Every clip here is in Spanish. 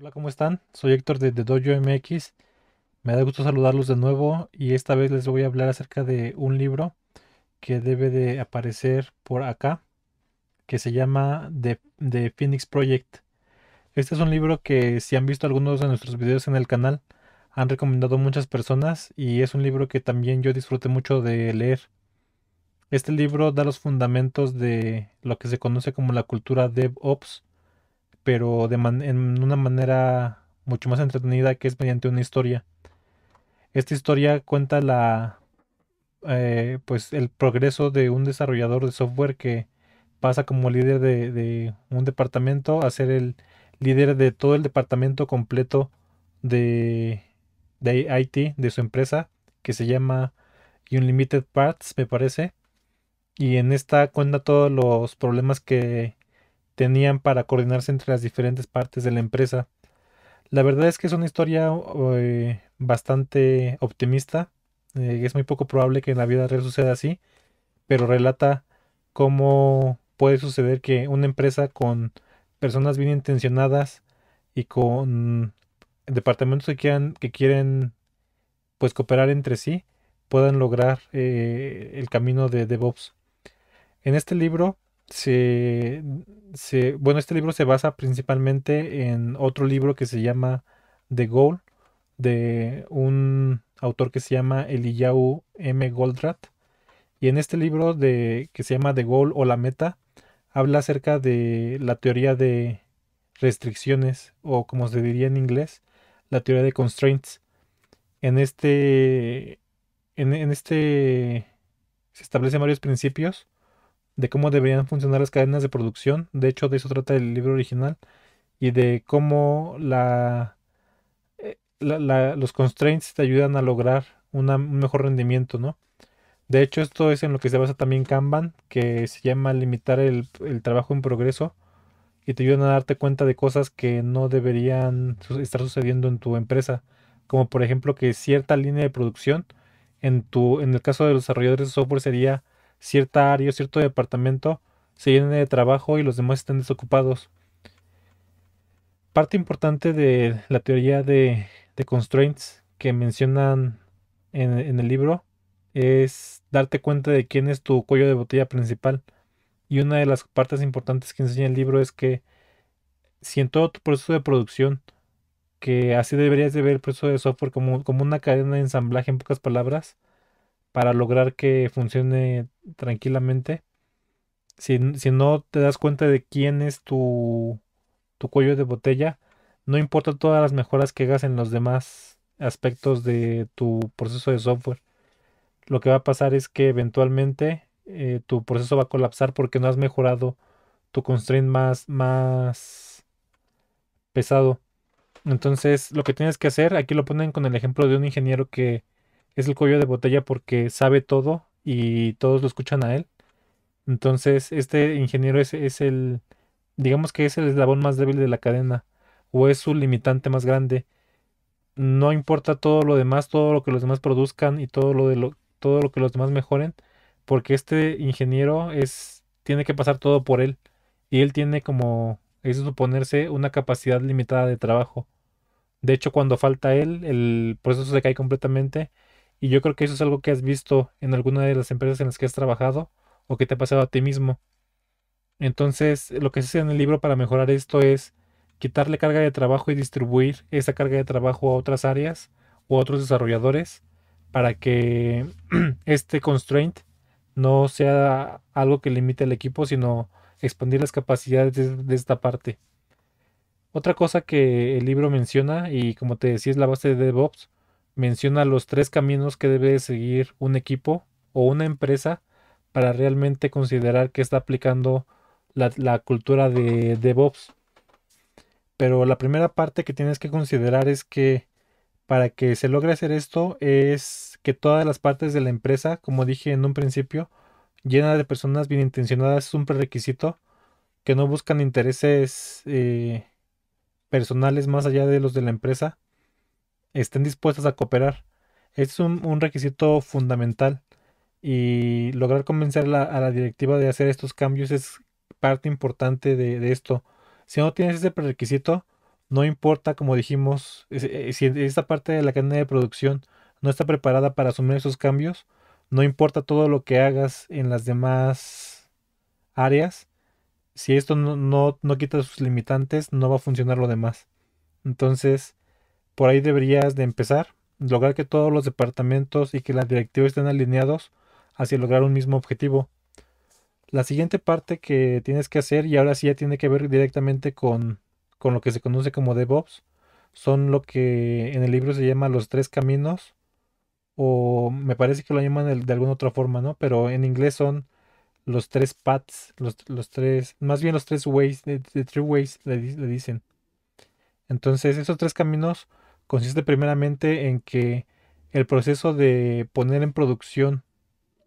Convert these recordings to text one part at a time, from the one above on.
Hola, ¿cómo están? Soy Héctor de, The Dojo MX. Me da gusto saludarlos de nuevo y esta vez les voy a hablar acerca de un libro que debe de aparecer por acá, que se llama The Phoenix Project. Este es un libro que si han visto algunos de nuestros videos en el canal, han recomendado muchas personas y es un libro que también yo disfruté mucho de leer. Este libro da los fundamentos de lo que se conoce como la cultura DevOps pero en una manera mucho más entretenida que es mediante una historia. Esta historia cuenta la eh, pues el progreso de un desarrollador de software que pasa como líder de, un departamento a ser el líder de todo el departamento completo de, de IT de su empresa que se llama Unlimited Parts me parece y en esta cuenta todos los problemas que tenían para coordinarse entre las diferentes partes de la empresa. La verdad es que es una historia eh, bastante optimista. Eh, es muy poco probable que en la vida real suceda así, pero relata cómo puede suceder que una empresa con personas bien intencionadas y con departamentos que quieran, que quieren pues cooperar entre sí puedan lograr eh, el camino de DevOps. En este libro se, bueno, este libro se basa principalmente en otro libro que se llama The Goal, de un autor que se llama Eliyahu M. Goldratt. Y en este libro de, que se llama The Goal o La Meta, habla acerca de la teoría de restricciones, o como se diría en inglés, la teoría de constraints. En este, en, en este se establecen varios principios de cómo deberían funcionar las cadenas de producción. De hecho, de eso trata el libro original y de cómo la, eh, los constraints te ayudan a lograr un mejor rendimiento, ¿no? De hecho, esto es en lo que se basa también Kanban, que se llama limitar el, el trabajo en progreso y te ayudan a darte cuenta de cosas que no deberían estar sucediendo en tu empresa, como por ejemplo que cierta línea de producción en tu en el caso de los desarrolladores de software sería cierta área o cierto departamento se llene de trabajo y los demás estén desocupados. Parte importante de la teoría de, constraints que mencionan en, el libro es darte cuenta de quién es tu cuello de botella principal. Y una de las partes importantes que enseña el libro es que si en todo tu proceso de producción, que así deberías de ver el proceso de software como una cadena de ensamblaje en pocas palabras, para lograr que funcione tranquilamente. Si, no te das cuenta de quién es tu, cuello de botella, no importa todas las mejoras que hagas en los demás aspectos de tu proceso de software. Lo que va a pasar es que eventualmente eh, tu proceso va a colapsar porque no has mejorado tu constraint más, más pesado. Entonces, lo que tienes que hacer, aquí lo ponen con el ejemplo de un ingeniero que es el cuello de botella porque sabe todo y todos lo escuchan a él. Entonces, este ingeniero es, el, digamos que es el eslabón más débil de la cadena o es su limitante más grande. No importa todo lo demás, todo lo que los demás produzcan y todo lo, de todo lo que los demás mejoren, porque este ingeniero es, tiene que pasar todo por él y él tiene como, es suponerse, una capacidad limitada de trabajo. De hecho, cuando falta él, el proceso se cae completamente y yo creo que eso es algo que has visto en alguna de las empresas en las que has trabajado o que te ha pasado a ti mismo. Entonces, lo que se hace en el libro para mejorar esto es quitarle carga de trabajo y distribuir esa carga de trabajo a otras áreas o a otros desarrolladores para que este constraint no sea algo que limite al equipo, sino expandir las capacidades de, esta parte. Otra cosa que el libro menciona, y como te decía, es la base de DevOps, menciona los tres caminos que debe seguir un equipo o una empresa para realmente considerar que está aplicando la, cultura de DevOps. Pero la primera parte que tienes que considerar es que para que se logre hacer esto es que todas las partes de la empresa, como dije en un principio, llena de personas bien intencionadas es un prerequisito que no buscan intereses eh, personales más allá de los de la empresa estén dispuestas a cooperar. Es un, requisito fundamental y lograr convencer a la, directiva de hacer estos cambios es parte importante de, esto. Si no tienes ese prerequisito, no importa, como dijimos, eh, si esta parte de la cadena de producción no está preparada para asumir esos cambios, no importa todo lo que hagas en las demás áreas, si esto no, no quita sus limitantes, no va a funcionar lo demás. Entonces, por ahí deberías de empezar, lograr que todos los departamentos y que las directiva estén alineados hacia lograr un mismo objetivo. La siguiente parte que tienes que hacer, y ahora sí ya tiene que ver directamente con, lo que se conoce como DevOps, son lo que en el libro se llama los tres caminos, o me parece que lo llaman de alguna otra forma, ¿no? Pero en inglés son los tres paths, los, tres, más bien los tres ways, de three ways le dicen. Entonces, esos tres caminos consiste primeramente en que el proceso de poner en producción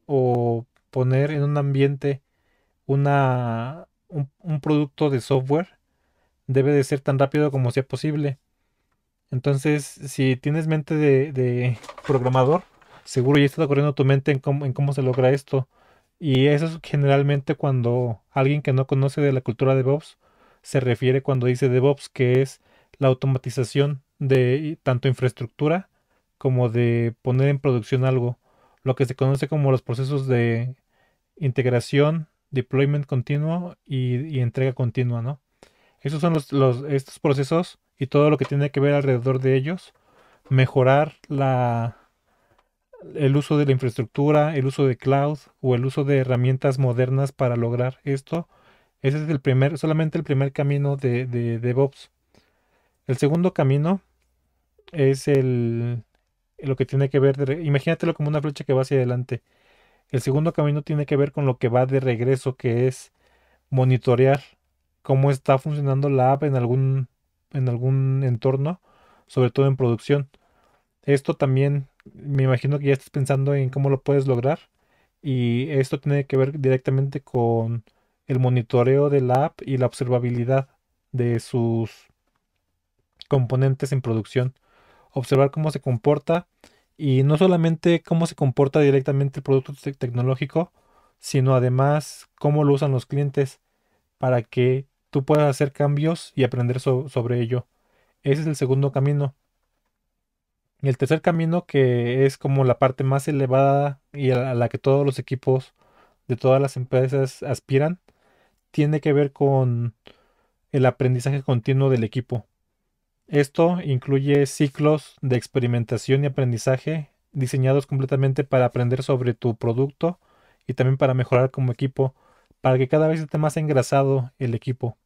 o poner en un ambiente una, un, producto de software debe de ser tan rápido como sea posible. Entonces, si tienes mente de, programador, seguro ya está ocurriendo tu mente en cómo, se logra esto. Y eso es generalmente cuando alguien que no conoce de la cultura de DevOps se refiere cuando dice DevOps, que es la automatización de tanto infraestructura como de poner en producción algo, lo que se conoce como los procesos de integración, deployment continuo y, entrega continua, ¿no? Esos son los, estos procesos y todo lo que tiene que ver alrededor de ellos, mejorar la, el uso de la infraestructura, el uso de cloud o el uso de herramientas modernas para lograr esto. Ese es el primer, solamente el primer camino de, de, de DevOps. El segundo camino es el, lo que tiene que ver, imagínatelo como una flecha que va hacia adelante. El segundo camino tiene que ver con lo que va de regreso, que es monitorear cómo está funcionando la app en algún, en algún entorno, sobre todo en producción. Esto también me imagino que ya estás pensando en cómo lo puedes lograr y esto tiene que ver directamente con el monitoreo de la app y la observabilidad de sus componentes en producción observar cómo se comporta y no solamente cómo se comporta directamente el producto tecnológico, sino además cómo lo usan los clientes para que tú puedas hacer cambios y aprender sobre ello. Ese es el segundo camino. Y el tercer camino, que es como la parte más elevada y a la que todos los equipos de todas las empresas aspiran, tiene que ver con el aprendizaje continuo del equipo. Esto incluye ciclos de experimentación y aprendizaje diseñados completamente para aprender sobre tu producto y también para mejorar como equipo, para que cada vez esté más engrasado el equipo.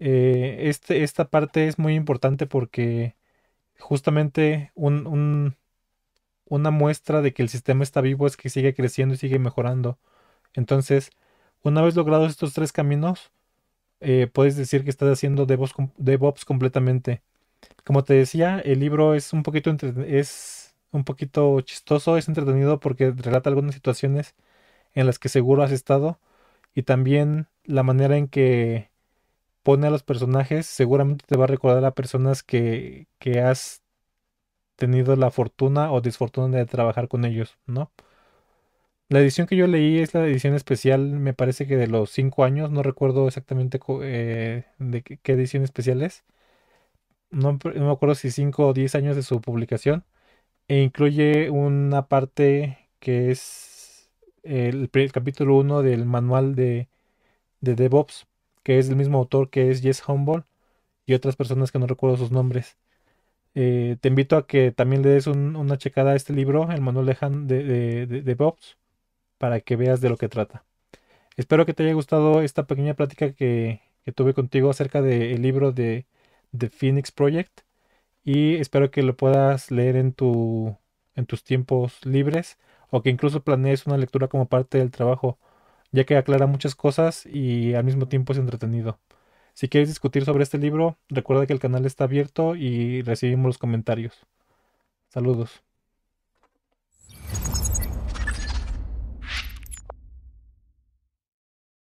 Eh, este, esta parte es muy importante porque justamente una muestra de que el sistema está vivo es que sigue creciendo y sigue mejorando. Entonces, una vez logrados estos tres caminos, eh, puedes decir que estás haciendo DevOps, DevOps, completamente. Como te decía, el libro es un poquito es un poquito chistoso, es entretenido porque relata algunas situaciones en las que seguro has estado y también la manera en que pone a los personajes seguramente te va a recordar a personas que, que has tenido la fortuna o disfortuna de trabajar con ellos, ¿no? La edición que yo leí es la edición especial, me parece que de los cinco años, no recuerdo exactamente eh, de qué, edición especial es. No, me acuerdo si 5 o 10 años de su publicación, e incluye una parte que es el, capítulo 1 del manual de, de, DevOps, que es del mismo autor que es Jess Humble y otras personas que no recuerdo sus nombres. Eh, te invito a que también le des una checada a este libro, el manual de, de, de DevOps, para que veas de lo que trata. Espero que te haya gustado esta pequeña plática que, tuve contigo acerca del libro de The Phoenix Project y espero que lo puedas leer en tus tiempos libres o que incluso planees una lectura como parte del trabajo, ya que aclara muchas cosas y al mismo tiempo es entretenido. Si quieres discutir sobre este libro, recuerda que el canal está abierto y recibimos los comentarios. Saludos.